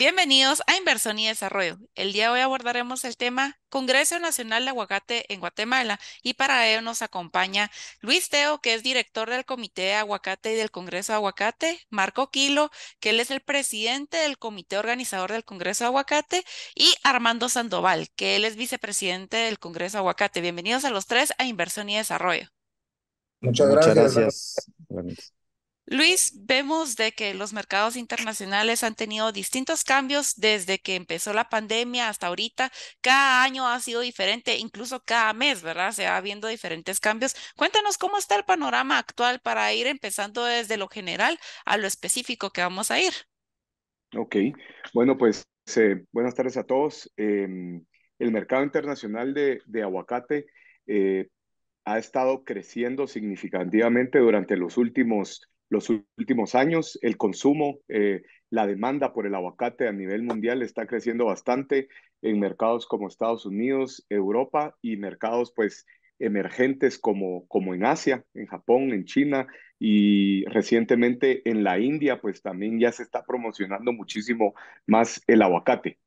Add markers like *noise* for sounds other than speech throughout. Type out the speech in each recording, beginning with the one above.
Bienvenidos a Inversión y Desarrollo. El día de hoy abordaremos el tema Congreso Nacional de Aguacate en Guatemala y para ello nos acompaña Luis Teo, que es director del Comité de Aguacate y del Congreso de Aguacate, Marco Quilo, que él es el presidente del Comité Organizador del Congreso de Aguacate y Armando Sandoval, que él es vicepresidente del Congreso de Aguacate. Bienvenidos a los tres a Inversión y Desarrollo. Muchas gracias. Muchas gracias. Luis, vemos de que los mercados internacionales han tenido distintos cambios desde que empezó la pandemia hasta ahorita. Cada año ha sido diferente, incluso cada mes, ¿verdad? Se va viendo diferentes cambios. Cuéntanos cómo está el panorama actual para ir empezando desde lo general a lo específico que vamos a ir. Ok, bueno, pues eh, buenas tardes a todos. Em, el mercado internacional de, aguacate eh, ha estado creciendo significativamente durante los últimos los últimos años. El consumo, eh, la demanda por el aguacate a nivel mundial está creciendo bastante en mercados como Estados Unidos, Europa y mercados pues emergentes como, como en Asia, en Japón, en China y recientemente en la India, pues también ya se está promocionando muchísimo más el aguacate.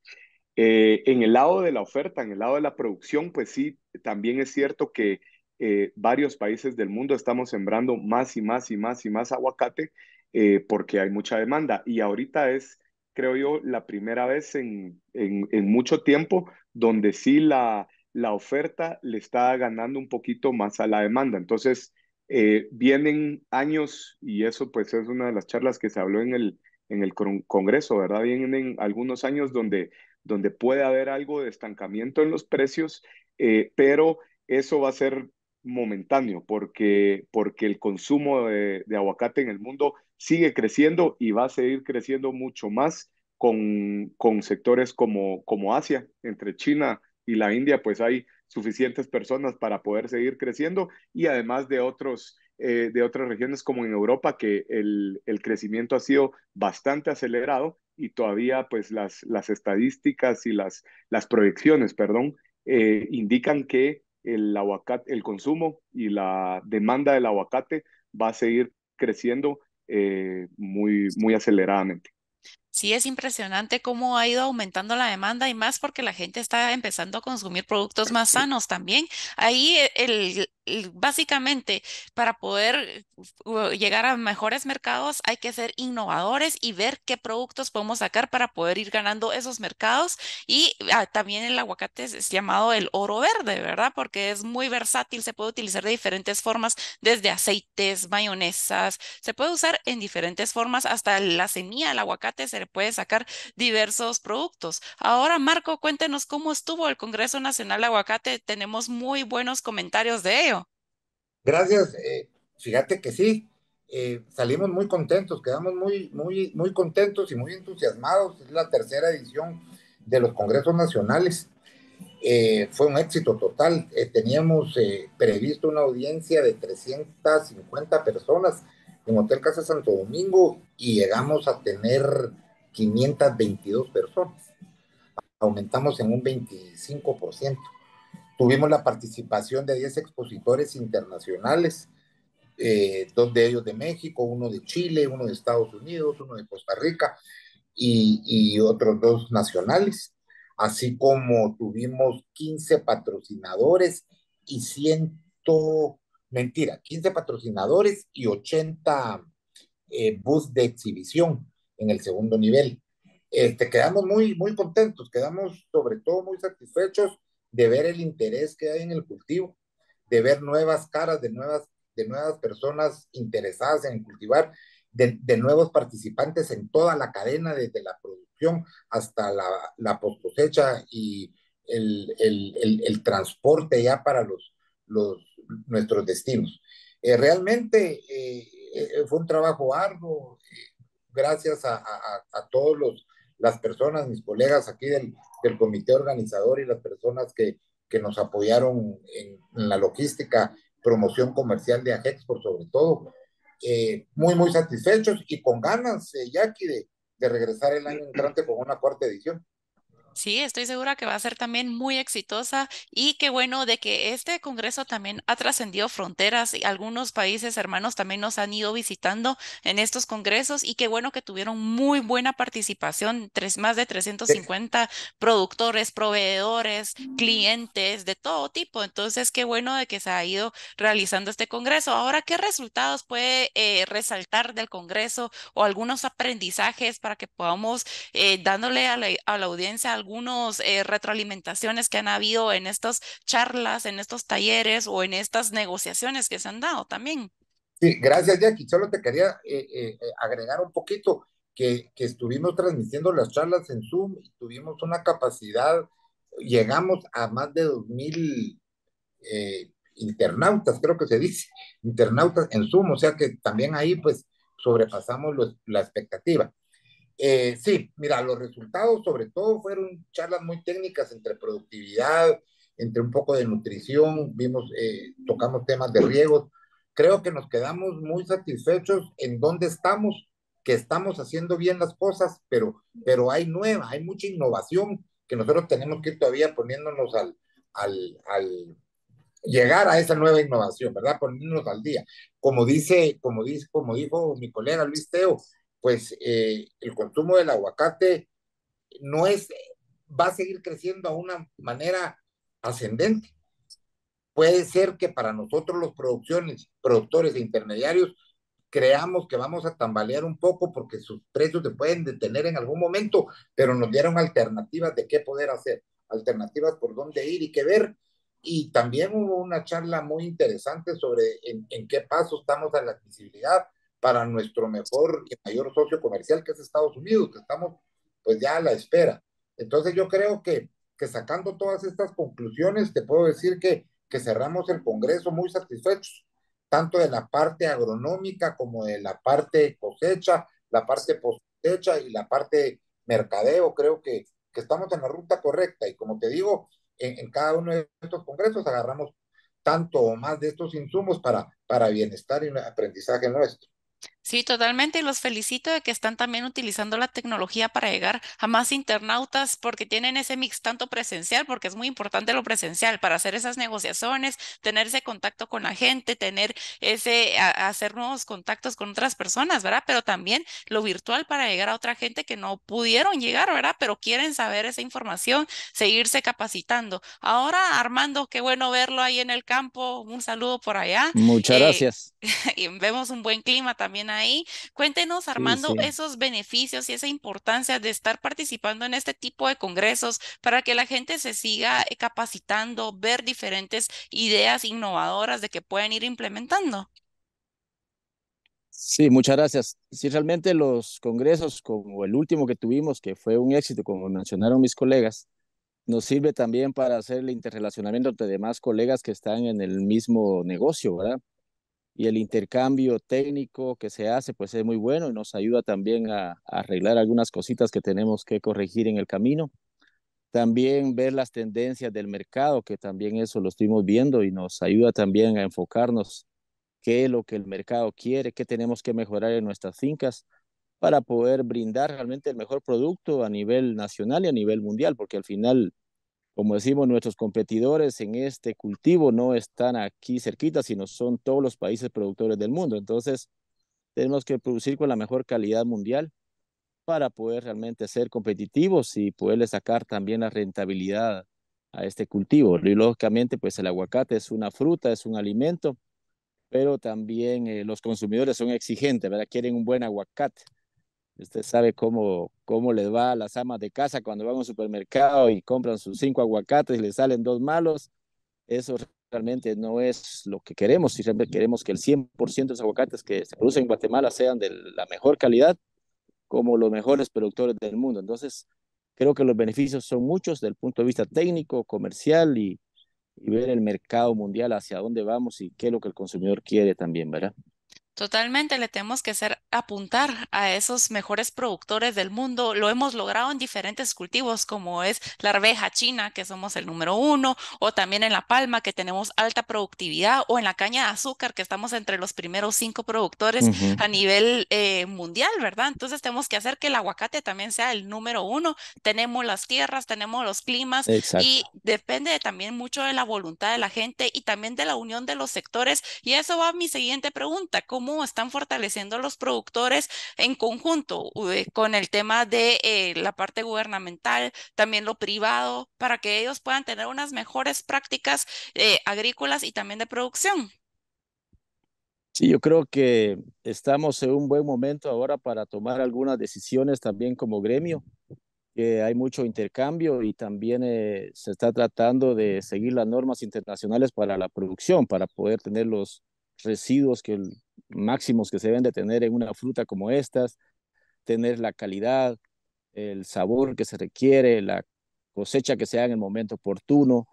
Eh, en el lado de la oferta, en el lado de la producción, pues sí, también es cierto que eh, varios países del mundo estamos sembrando más y más y más y más aguacate eh, porque hay mucha demanda. Y ahorita es, creo yo, la primera vez en, en, mucho tiempo donde sí la, la, oferta le está ganando un poquito más a la demanda. Entonces, eh, vienen años, y eso pues es una de las charlas que se habló en el, en el Congreso, ¿verdad? Vienen algunos años donde, donde puede haber algo de estancamiento en los precios, pero eso va a ser momentáneo, porque, porque el consumo de, aguacate en el mundo sigue creciendo y va a seguir creciendo mucho más con, con sectores como, como Asia, entre China y la India, pues hay suficientes personas para poder seguir creciendo y además de otros eh, de otras regiones como en Europa que el, crecimiento ha sido bastante acelerado y todavía pues las, las estadísticas y las, las proyecciones, perdón, eh, indican que el aguacate, el consumo y la demanda del aguacate va a seguir creciendo eh, muy, muy aceleradamente. Sí, es impresionante cómo ha ido aumentando la demanda y más porque la gente está empezando a consumir productos más sanos también. Ahí e, básicamente para poder uh, llegar a mejores mercados hay que ser innovadores y ver qué productos podemos sacar para poder ir ganando esos mercados. Y ah, también el aguacate es, llamado el oro verde, ¿verdad? Porque es muy versátil, se puede utilizar de diferentes formas, desde aceites, mayonesas, se puede usar en diferentes formas, hasta la semilla el aguacate se puede sacar diversos productos. Ahora, Marco, cuéntenos cómo estuvo el Congreso Nacional de Aguacate. Tenemos muy buenos comentarios de ello. Gracias. Eh, fíjate que sí, eh, salimos muy contentos, quedamos muy, muy, muy contentos y muy entusiasmados. Es la tercera edición de los Congresos Nacionales. Eh, fue un éxito total. teníamos previsto una audiencia de 350 personas en Hotel Casa Santo Domingo y llegamos a tener 522 personas. Aumentamos en un 25%. Tuvimos la participación de 10 expositores internacionales, eh, dos de ellos de México, uno de Chile, uno de Estados Unidos, uno de Costa Rica y, otros dos nacionales, así como tuvimos 15 patrocinadores y 100, mentira, 15 patrocinadores y 80 eh, bus de exhibición en el segundo nivel. Este, quedamos muy, muy contentos, quedamos sobre todo muy satisfechos de ver el interés que hay en el cultivo, de ver nuevas caras, de nuevas, de nuevas personas interesadas en cultivar, de, de nuevos participantes en toda la cadena, desde la producción hasta la, la post cosecha y el, el, el, transporte ya para los, los, nuestros destinos. Eh, realmente eh, eh, fue un trabajo arduo, gracias a, todas todos los, las personas, mis colegas aquí del, comité organizador y las personas que, que nos apoyaron en, la logística, promoción comercial de Agexport por sobre todo. Eh, muy, muy satisfechos y con ganas, eh, Jackie, de, de regresar el año entrante con una cuarta edición. Sí, estoy segura que va a ser también muy exitosa y qué bueno de que este Congreso también ha trascendido fronteras y algunos países hermanos también nos han ido visitando en estos congresos y qué bueno que tuvieron muy buena participación, tres, más de 350 productores, proveedores, mm. clientes de todo tipo. Entonces, qué bueno de que se ha ido realizando este Congreso. Ahora, ¿qué resultados puede eh, resaltar del Congreso o algunos aprendizajes para que podamos eh, dándole a la audiencia algunas eh, retroalimentaciones que han habido en estas charlas, en estos talleres o en estas negociaciones que se han dado también. Sí, gracias Jackie. Solo te quería eh, eh, agregar un poquito que, estuvimos transmitiendo las charlas en Zoom y tuvimos una capacidad, llegamos a más de 2.000 mil internautas, creo que se dice, internautas en Zoom, o sea que también ahí pues sobrepasamos la expectativa. Eh, sí, mira, los resultados sobre todo fueron charlas muy técnicas entre productividad, entre un poco de nutrición, vimos, eh, tocamos temas de riegos. Creo que nos quedamos muy satisfechos en dónde estamos, que estamos haciendo bien las cosas, pero, pero hay nueva, hay mucha innovación que nosotros tenemos que ir todavía poniéndonos al, al, al llegar a esa nueva innovación, ¿verdad? Poniéndonos al día. Como dice, como dice, como dijo mi colega Luis Teo, pues eh, el consumo del aguacate no es, va a seguir creciendo a una manera ascendente. Puede ser que para nosotros los producciones, productores e intermediarios creamos que vamos a tambalear un poco porque sus precios se pueden detener en algún momento, pero nos dieron alternativas de qué poder hacer, alternativas por dónde ir y qué ver. Y también hubo una charla muy interesante sobre en, qué paso estamos a la visibilidad para nuestro mejor y mayor socio comercial, que es Estados Unidos, que estamos pues ya a la espera. Entonces yo creo que, que sacando todas estas conclusiones, te puedo decir que, que cerramos el Congreso muy satisfechos, tanto de la parte agronómica como de la parte cosecha, la parte post y la parte mercadeo. Creo que, estamos en la ruta correcta y como te digo, en, cada uno de estos congresos agarramos tanto o más de estos insumos para, para bienestar y aprendizaje nuestro. Sí, totalmente. y Los felicito de que están también utilizando la tecnología para llegar a más internautas porque tienen ese mix tanto presencial, porque es muy importante lo presencial para hacer esas negociaciones, tener ese contacto con la gente, tener ese, hacer nuevos contactos con otras personas, ¿verdad? Pero también lo virtual para llegar a otra gente que no pudieron llegar, ¿verdad? Pero quieren saber esa información, seguirse capacitando. Ahora, Armando, qué bueno verlo ahí en el campo. Un saludo por allá. Muchas eh, gracias. *laughs* Y vemos un buen clima también ahí. Cuéntenos, Armando, esos beneficios y esa importancia de estar participando en este tipo de congresos para que la gente se siga eh, capacitando, ver diferentes ideas innovadoras de que pueden ir implementando. Sí, muchas gracias. Sí, realmente los congresos como el último que tuvimos, que fue un éxito, como mencionaron mis colegas, nos sirve también para hacer el interrelacionamiento entre demás colegas que están en el mismo negocio, ¿verdad? y el intercambio técnico que se hace pues es muy bueno y nos ayuda también a, arreglar algunas cositas que tenemos que corregir en el camino. También ver las tendencias del mercado, que también eso lo estuvimos viendo y nos ayuda también a enfocarnos qué es lo que el mercado quiere, qué tenemos que mejorar en nuestras fincas para poder brindar realmente el mejor producto a nivel nacional y a nivel mundial, porque al final como decimos, nuestros competidores en este cultivo no están aquí cerquita, sino son todos los países productores del mundo. Entonces, tenemos que producir con la mejor calidad mundial para poder realmente ser competitivos y poderle sacar también la rentabilidad a este cultivo. Y lógicamente, pues el aguacate es una fruta, es un alimento, pero también eh, los consumidores son exigentes, ¿verdad? Quieren un buen aguacate. Usted sabe cómo, cómo les va a las amas de casa cuando van a un supermercado y compran sus cinco aguacates y les salen dos malos. Eso realmente no es lo que queremos. Si realmente queremos que el 100% de los aguacates que se producen en Guatemala sean de la mejor calidad, como los mejores productores del mundo. Entonces, creo que los beneficios son muchos desde el punto de vista técnico, comercial y, y ver el mercado mundial hacia dónde vamos y qué es lo que el consumidor quiere también, ¿verdad? Totalmente, le tenemos que hacer apuntar a esos mejores productores del mundo. Lo hemos logrado en diferentes cultivos, como es la arveja china, que somos el número uno, o también en la palma, que tenemos alta productividad, o en la caña de azúcar, que estamos entre los primeros cinco productores a nivel eh, mundial, ¿verdad? Entonces tenemos que hacer que el aguacate también sea el número uno. Tenemos las tierras, tenemos los climas, y depende también mucho de la voluntad de la gente y también de la unión de los sectores. Y eso va a mi siguiente pregunta cómo están fortaleciendo los productores en conjunto eh, con el tema de eh, la parte gubernamental, también lo privado, para que ellos puedan tener unas mejores prácticas eh, agrícolas y también de producción. Sí, yo creo que estamos en un buen momento ahora para tomar algunas decisiones también como gremio. Que hay mucho intercambio y también se está tratando de seguir las normas internacionales para la producción, para poder tener los residuos que máximos que se deben de tener en una fruta como estas, tener la calidad, el sabor que se requiere, la cosecha que sea en el momento oportuno.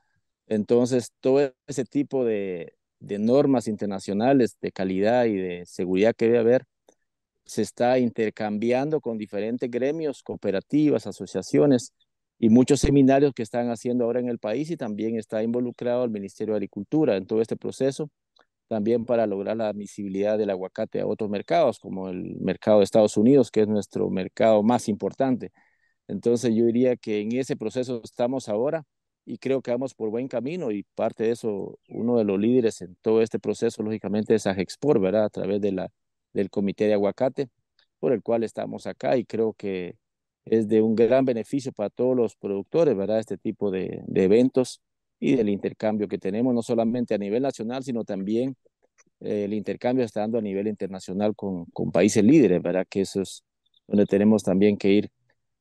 Entonces, todo ese tipo de, de normas internacionales de calidad y de seguridad que debe haber se está intercambiando con diferentes gremios, cooperativas, asociaciones y muchos seminarios que están haciendo ahora en el país y también está involucrado el Ministerio de Agricultura en todo este proceso también para lograr la admisibilidad del aguacate a otros mercados, como el mercado de Estados Unidos, que es nuestro mercado más importante. Entonces yo diría que en ese proceso estamos ahora y creo que vamos por buen camino y parte de eso, uno de los líderes en todo este proceso, lógicamente, es AGEXPOR, ¿verdad? A través de la, del Comité de Aguacate, por el cual estamos acá y creo que es de un gran beneficio para todos los productores, ¿verdad? Este tipo de eventos y del intercambio que tenemos, no solamente a nivel nacional, sino también eh, el intercambio está dando a nivel internacional con, con países líderes, ¿verdad? Que eso es donde tenemos también que ir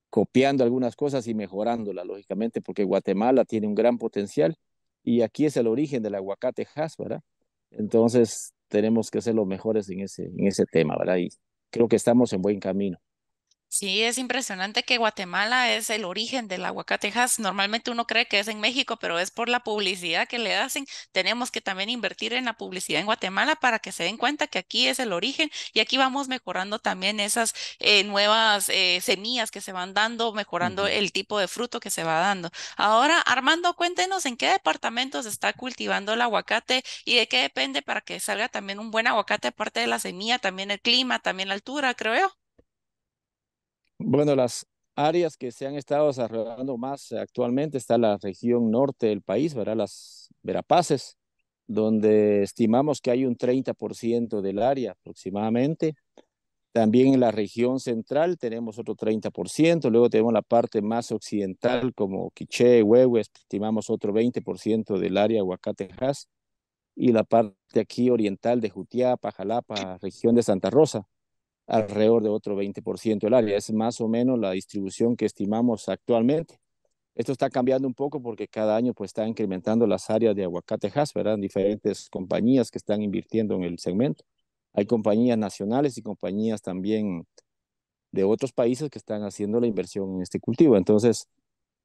copiando algunas cosas y mejorándolas, lógicamente, porque Guatemala tiene un gran potencial y aquí es el origen del aguacate has, ¿verdad? Entonces tenemos que ser los mejores en ese, en ese tema, ¿verdad? Y creo que estamos en buen camino. Sí, es impresionante que Guatemala es el origen del aguacatejas. Normalmente uno cree que es en México, pero es por la publicidad que le hacen. Tenemos que también invertir en la publicidad en Guatemala para que se den cuenta que aquí es el origen y aquí vamos mejorando también esas eh, nuevas eh, semillas que se van dando, mejorando el tipo de fruto que se va dando. Ahora, Armando, cuéntenos en qué departamentos está cultivando el aguacate y de qué depende para que salga también un buen aguacate, aparte de la semilla, también el clima, también la altura, creo bueno, las áreas que se han estado desarrollando más actualmente está la región norte del país, verá Las Verapaces, donde estimamos que hay un 30% del área aproximadamente. También en la región central tenemos otro 30%, luego tenemos la parte más occidental como Quiché, Huehue, estimamos otro 20% del área Huacatejas y la parte aquí oriental de Jutiapa, Jalapa, región de Santa Rosa alrededor de otro 20% del área. Es más o menos la distribución que estimamos actualmente. Esto está cambiando un poco porque cada año pues está incrementando las áreas de aguacatejas, ¿verdad? Diferentes compañías que están invirtiendo en el segmento. Hay compañías nacionales y compañías también de otros países que están haciendo la inversión en este cultivo. Entonces,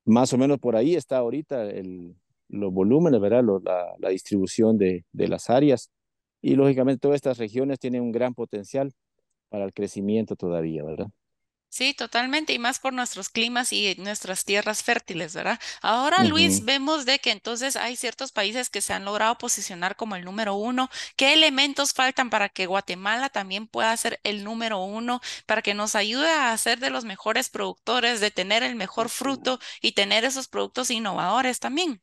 más o menos por ahí está ahorita el, los volúmenes, ¿verdad? la, distribución de, de las áreas. Y lógicamente todas estas regiones tienen un gran potencial para el crecimiento todavía, ¿verdad? Sí, totalmente, y más por nuestros climas y nuestras tierras fértiles, ¿verdad? Ahora, Luis, vemos de que entonces hay ciertos países que se han logrado posicionar como el número uno. ¿Qué elementos faltan para que Guatemala también pueda ser el número uno, para que nos ayude a ser de los mejores productores, de tener el mejor fruto y tener esos productos innovadores también?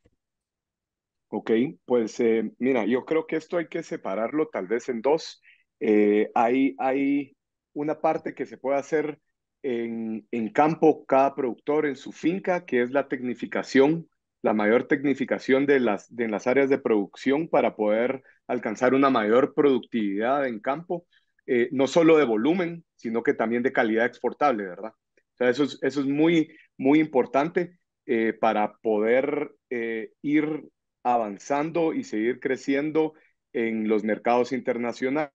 Ok, pues eh, mira, yo creo que esto hay que separarlo tal vez en dos. Eh, hay, hay una parte que se puede hacer en, en, campo cada productor en su finca, que es la tecnificación, la mayor tecnificación de las, de las áreas de producción para poder alcanzar una mayor productividad en campo, eh, no solo de volumen, sino que también de calidad exportable, ¿verdad? sea, eso es, eso es muy, muy importante eh, para poder eh, ir avanzando y seguir creciendo en los mercados internacionales.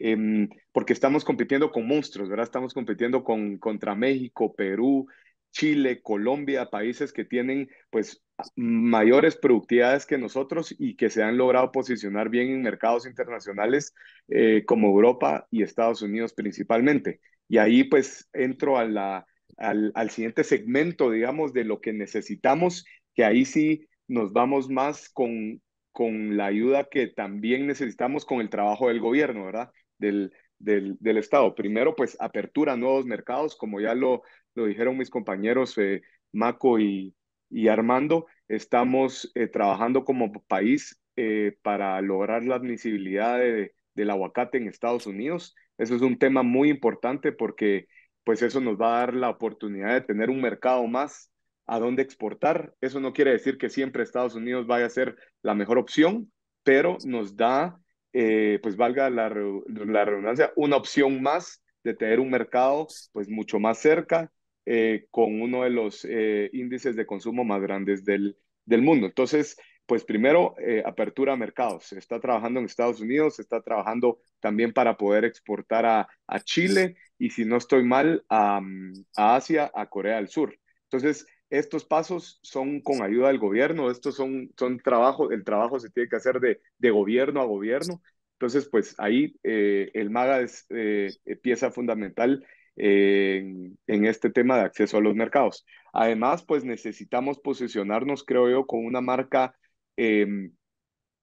Em, porque estamos compitiendo con monstruos, ¿verdad? Estamos compitiendo con, contra México, Perú, Chile, Colombia, países que tienen pues mayores productividades que nosotros y que se han logrado posicionar bien en mercados internacionales eh, como Europa y Estados Unidos principalmente. Y ahí pues entro a la, al, al, siguiente segmento, digamos, de lo que necesitamos, que ahí sí nos vamos más con, con la ayuda que también necesitamos con el trabajo del gobierno, ¿verdad? del, del, Estado. Primero, pues apertura a nuevos mercados, como ya lo, lo dijeron mis compañeros eh, Maco y, y, Armando, estamos eh, trabajando como país eh, para lograr la admisibilidad del aguacate en Estados Unidos. Eso es un tema muy importante porque pues eso nos va a dar la oportunidad de tener un mercado más a dónde exportar. Eso no quiere decir que siempre Estados Unidos vaya a ser la mejor opción, pero nos da eh, pues valga la, la, redundancia, una opción más de tener un mercado pues mucho más cerca eh, con uno de los eh, índices de consumo más grandes del, del mundo. Entonces, pues primero, apertura a mercados. Se está trabajando en Estados Unidos, se está trabajando también para poder exportar a, a Chile y si no estoy mal, a, mm, a Asia, a Corea del Sur. Entonces, estos pasos son con ayuda del gobierno, estos son, son trabajos, el trabajo se tiene que hacer de, gobierno a gobierno. Entonces, pues ahí eh, el MAGA es eh, pieza fundamental eh, en, este tema de acceso a los mercados. Además, pues necesitamos posicionarnos, creo yo, con una marca em,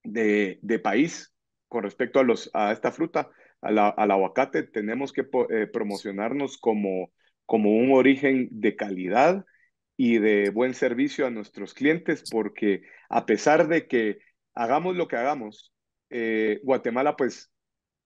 de, país con respecto a, a esta fruta, al aguacate. Tenemos que promocionarnos como, como un origen de calidad y de buen servicio a nuestros clientes, porque a pesar de que hagamos lo que hagamos, eh, Guatemala, pues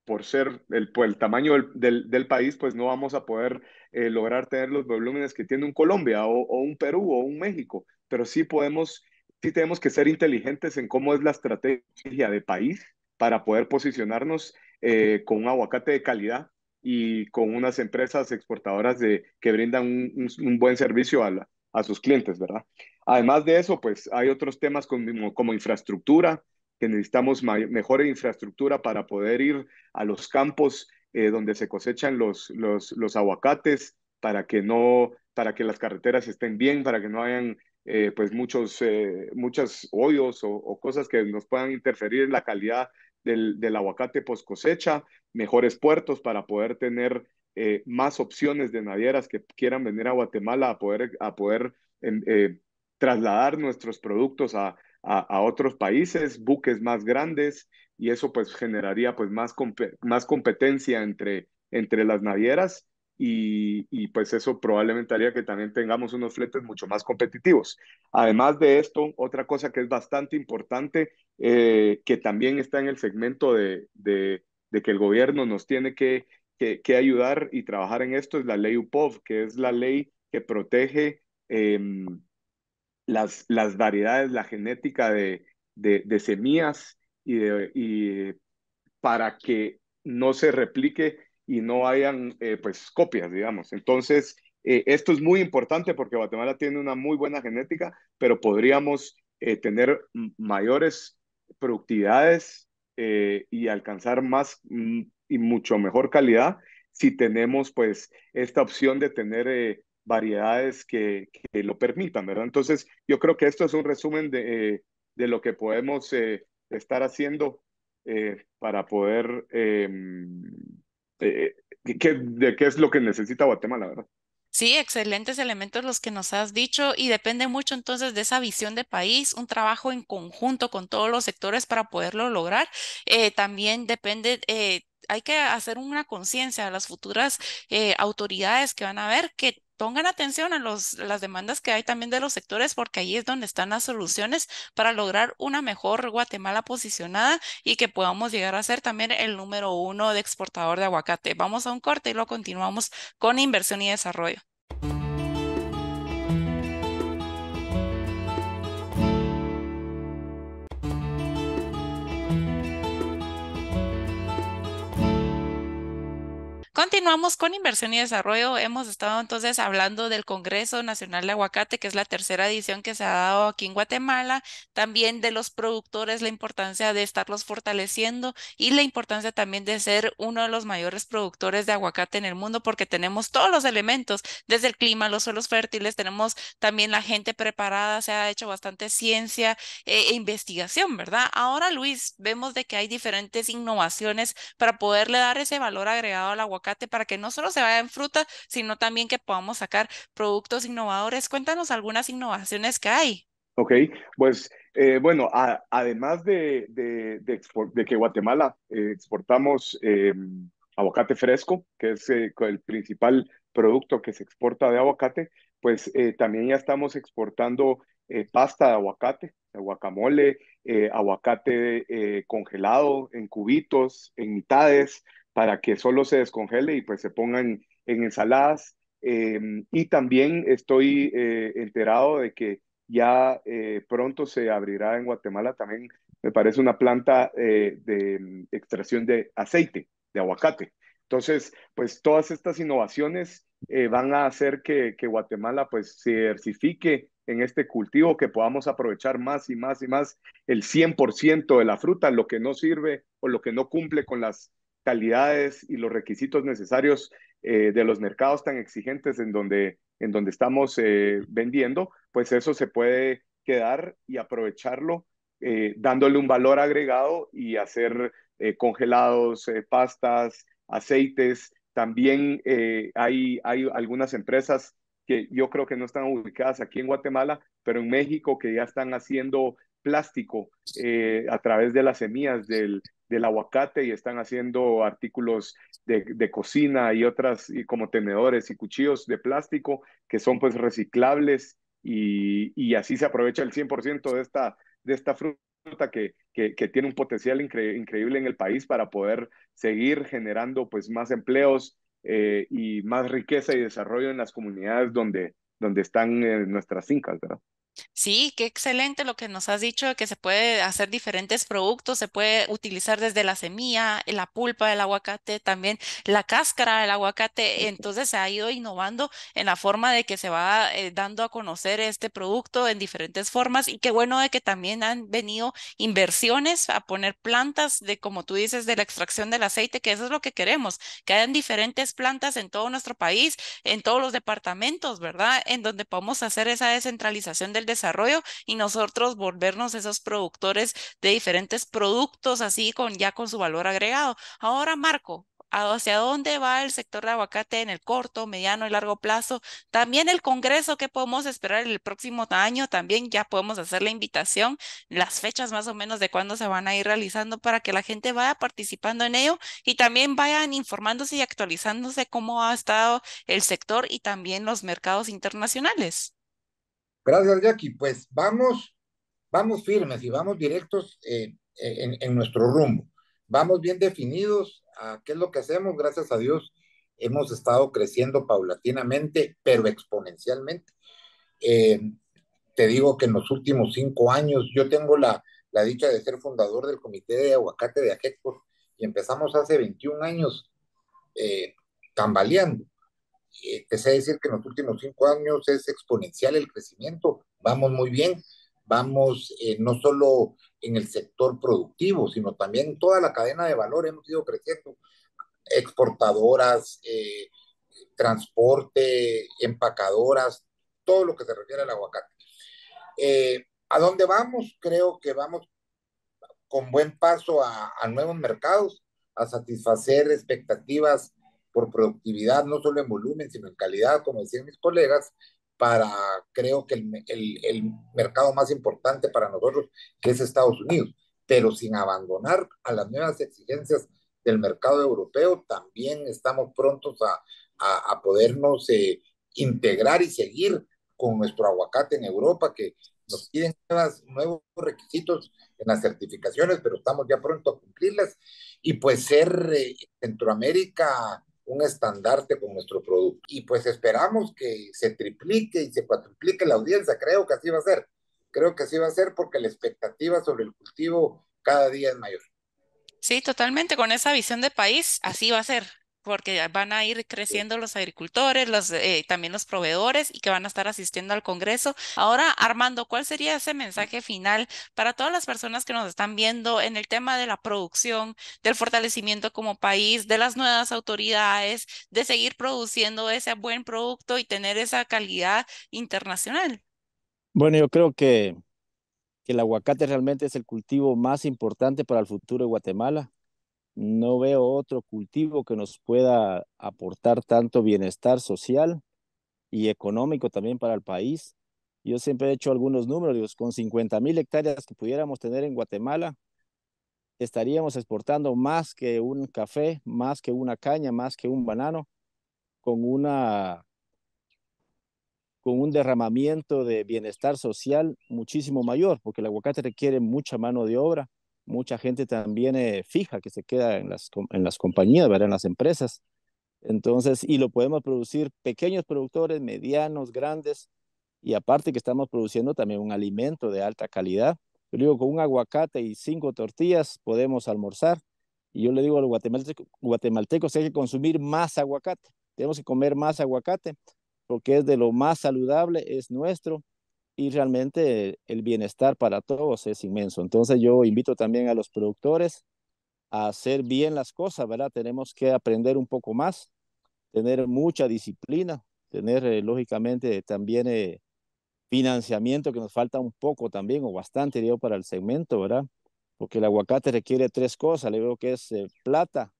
por ser el, el tamaño del, del, país, pues no vamos a poder eh, lograr tener los volúmenes que tiene un Colombia o, un Perú o un México, pero sí podemos, sí tenemos que ser inteligentes en cómo es la estrategia de país para poder posicionarnos eh, con un aguacate de calidad y con unas empresas exportadoras de, que brindan un buen servicio a, la, a sus clientes, ¿verdad? Además de eso, pues hay otros temas como, infraestructura, que necesitamos mejor infraestructura para poder ir a los campos eh, donde se cosechan los, los, los, aguacates para que no para que las carreteras estén bien, para que no hayan eh, pues muchos eh, hoyos o, cosas que nos puedan interferir en la calidad del, del aguacate post cosecha, mejores puertos para poder tener eh, más opciones de navieras que quieran venir a Guatemala a poder, a poder em, eh, trasladar nuestros productos a, a, otros países, buques más grandes, y eso pues generaría pues más, más competencia entre, entre las navieras y, y, pues eso probablemente haría que también tengamos unos fletes mucho más competitivos. Además de esto, otra cosa que es bastante importante, eh, que también está en el segmento de, de, que el gobierno nos tiene que que, ayudar y trabajar en esto es la ley UPOV, que es la ley que protege em, las, las variedades, la genética de, semillas y, para que no se replique y no hayan eh, pues copias, digamos. Entonces, eh, esto es muy importante porque Guatemala tiene una muy buena genética, pero podríamos eh, tener mayores productividades y alcanzar más y mucho mejor calidad si tenemos pues esta opción de tener eh, variedades que, lo permitan, ¿verdad? Entonces, yo creo que esto es un resumen de, eh, de lo que podemos eh, estar haciendo para poder, em, que, de qué es lo que necesita Guatemala, ¿verdad? Sí, excelentes elementos los que nos has dicho y depende mucho entonces de esa visión de país, un trabajo en conjunto con todos los sectores para poderlo lograr. también depende hay que hacer una conciencia a las futuras eh, autoridades que van a ver que pongan atención a los, las demandas que hay también de los sectores, porque ahí es donde están las soluciones para lograr una mejor Guatemala posicionada y que podamos llegar a ser también el número uno de exportador de aguacate. Vamos a un corte y lo continuamos con inversión y desarrollo. Continuamos con inversión y desarrollo. Hemos estado entonces hablando del Congreso Nacional de Aguacate, que es la tercera edición que se ha dado aquí en Guatemala, también de los productores, la importancia de estarlos fortaleciendo y la importancia también de ser uno de los mayores productores de aguacate en el mundo, porque tenemos todos los elementos, desde el clima, los suelos fértiles, tenemos también la gente preparada, se ha hecho bastante ciencia e investigación, ¿verdad? Ahora, Luis, vemos de que hay diferentes innovaciones para poderle dar ese valor agregado al aguacate para que no solo se vaya en fruta, sino también que podamos sacar productos innovadores. Cuéntanos algunas innovaciones que hay. Ok, pues eh, bueno, además de, de, que Guatemala eh, exportamos eh, aguacate fresco, que es el principal producto que se exporta de aguacate, pues también ya estamos exportando pasta de aguacate, de guacamole, aguacate congelado en cubitos, en mitades, para que solo se descongele y pues se pongan en ensaladas. Em, y también estoy eh, enterado de que ya eh, pronto se abrirá en Guatemala también, me parece, una planta eh, de em, extracción de aceite, de aguacate. Entonces, pues todas estas innovaciones van a hacer que, que Guatemala pues se diversifique en este cultivo, que podamos aprovechar más y más y más el 100% de la fruta, lo que no sirve o lo que no cumple con las calidades y los requisitos necesarios eh, de los mercados tan exigentes en donde, en donde estamos eh, vendiendo, pues eso se puede quedar y aprovecharlo eh, dándole un valor agregado y hacer congelados, pastas, aceites. También hay, hay algunas empresas que yo creo que no están ubicadas aquí en Guatemala, pero en México que ya están haciendo plástico eh, a través de las semillas del, del aguacate y están haciendo artículos de, cocina y otras y como tenedores y cuchillos de plástico que son pues reciclables y, así se aprovecha el 100% de esta, de esta fruta que, que, tiene un potencial increíble en el país para poder seguir generando pues más empleos eh, y más riqueza y desarrollo en las comunidades donde, donde están eh, nuestras fincas, ¿verdad? Sí, qué excelente lo que nos has dicho, que se puede hacer diferentes productos, se puede utilizar desde la semilla, la pulpa del aguacate, también la cáscara del aguacate. Entonces se ha ido innovando en la forma de que se va eh, dando a conocer este producto en diferentes formas y qué bueno de que también han venido inversiones a poner plantas de, como tú dices, de la extracción del aceite, que eso es lo que queremos, que hayan diferentes plantas en todo nuestro país, en todos los departamentos, ¿verdad? En donde podemos hacer esa descentralización de el desarrollo y nosotros volvernos esos productores de diferentes productos así con ya con su valor agregado. Ahora, Marco, hacia dónde va el sector de aguacate en el corto, mediano y largo plazo. También el Congreso que podemos esperar el próximo año, también ya podemos hacer la invitación, las fechas más o menos de cuándo se van a ir realizando para que la gente vaya participando en ello y también vayan informándose y actualizándose cómo ha estado el sector y también los mercados internacionales. Gracias, Jackie. Pues vamos, vamos firmes y vamos directos eh, eh, en, nuestro rumbo. Vamos bien definidos a qué es lo que hacemos. Gracias a Dios hemos estado creciendo paulatinamente, pero exponencialmente. Eh, te digo que en los últimos cinco años yo tengo la, dicha de ser fundador del Comité de Aguacate de Ajexport y empezamos hace 21 años eh, tambaleando. Eh, te sé decir que en los últimos cinco años es exponencial el crecimiento. Vamos muy bien, vamos eh, no solo en el sector productivo, sino también en toda la cadena de valor hemos ido creciendo. Exportadoras, eh, transporte, empacadoras, todo lo que se refiere al aguacate. ¿A dónde vamos? Creo que vamos con buen paso a, a nuevos mercados, a satisfacer expectativas por productividad, no solo en volumen, sino en calidad, como decían mis colegas, para, creo que el, el, mercado más importante para nosotros, que es Estados Unidos, pero sin abandonar a las nuevas exigencias del mercado europeo, también estamos prontos a, a, podernos eh, integrar y seguir con nuestro aguacate en Europa, que nos piden nuevas, nuevos requisitos en las certificaciones, pero estamos ya pronto a cumplirlas. Y pues ser eh, Centroamérica un estandarte con nuestro producto. Y pues esperamos que se triplique y se cuatriplique la audiencia, creo que así va a ser. Creo que así va a ser porque la expectativa sobre el cultivo cada día es mayor. Sí, totalmente, con esa visión de país, así va a ser porque van a ir creciendo los agricultores, los, eh, también los proveedores y que van a estar asistiendo al Congreso. Ahora, Armando, ¿cuál sería ese mensaje final para todas las personas que nos están viendo en el tema de la producción, del fortalecimiento como país, de las nuevas autoridades, de seguir produciendo ese buen producto y tener esa calidad internacional? Bueno, yo creo que, que el aguacate realmente es el cultivo más importante para el futuro de Guatemala no veo otro cultivo que nos pueda aportar tanto bienestar social y económico también para el país. Yo siempre he hecho algunos números, con 50 mil hectáreas que pudiéramos tener en Guatemala, estaríamos exportando más que un café, más que una caña, más que un banano, con una con un derramamiento de bienestar social muchísimo mayor, porque el aguacate requiere mucha mano de obra, mucha gente también eh, fija que se queda en las, en las compañías, en las empresas. Entonces, y lo podemos producir pequeños productores, medianos, grandes, y aparte que estamos produciendo también un alimento de alta calidad. Yo digo, con un aguacate y cinco tortillas podemos almorzar. Y yo le digo a los guatemaltecos, guatemaltecos hay que consumir más aguacate. Tenemos que comer más aguacate porque es de lo más saludable, es nuestro y realmente el bienestar para todos es inmenso. Entonces yo invito también a los productores a hacer bien las cosas, ¿verdad? Tenemos que aprender un poco más, tener mucha disciplina, tener eh, lógicamente también eh, financiamiento que nos falta un poco también o bastante, digo, para el segmento, ¿verdad? Porque el aguacate requiere tres cosas, le veo que es eh, plata,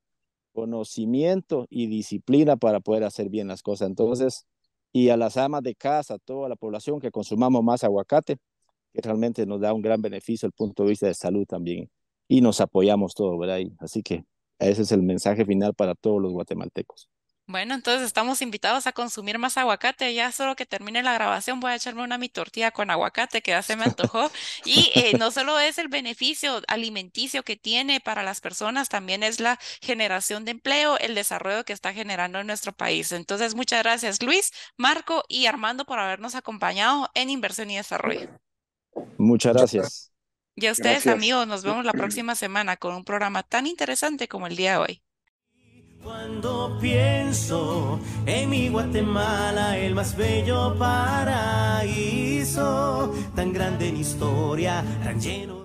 conocimiento y disciplina para poder hacer bien las cosas. Entonces, y a las amas de casa, a toda la población que consumamos más aguacate, que realmente nos da un gran beneficio desde el punto de vista de salud también y nos apoyamos todo ¿verdad? Y así que ese es el mensaje final para todos los guatemaltecos. Bueno, entonces estamos invitados a consumir más aguacate. Ya solo que termine la grabación voy a echarme una mi tortilla con aguacate que ya se me antojó. *laughs* Y eh, no solo es el beneficio alimenticio que tiene para las personas, también es la generación de empleo, el desarrollo que está generando en nuestro país. Entonces, muchas gracias Luis, Marco y Armando por habernos acompañado en Inversión y Desarrollo. Muchas gracias. Y a ustedes, amigos, nos vemos la próxima semana con un programa tan interesante como el día de hoy. Cuando pienso en mi Guatemala, el más bello paraíso, tan grande en historia, tan lleno.